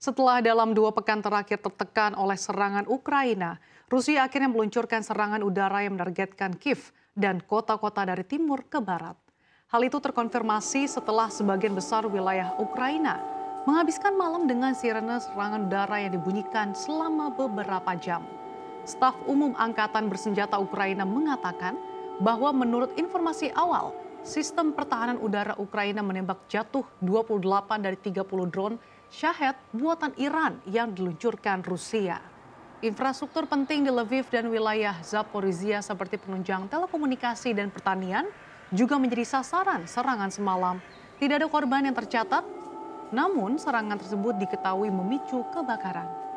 Setelah dalam dua pekan terakhir tertekan oleh serangan Ukraina, Rusia akhirnya meluncurkan serangan udara yang menargetkan Kiev dan kota-kota dari timur ke barat. Hal itu terkonfirmasi setelah sebagian besar wilayah Ukraina menghabiskan malam dengan sirene serangan udara yang dibunyikan selama beberapa jam. Staf Umum Angkatan Bersenjata Ukraina mengatakan bahwa menurut informasi awal, sistem pertahanan udara Ukraina menembak jatuh 28 dari 30 drone Shahed buatan Iran yang diluncurkan Rusia. Infrastruktur penting di Lviv dan wilayah Zaporizhia seperti penunjang telekomunikasi dan pertanian juga menjadi sasaran serangan semalam. Tidak ada korban yang tercatat, namun serangan tersebut diketahui memicu kebakaran.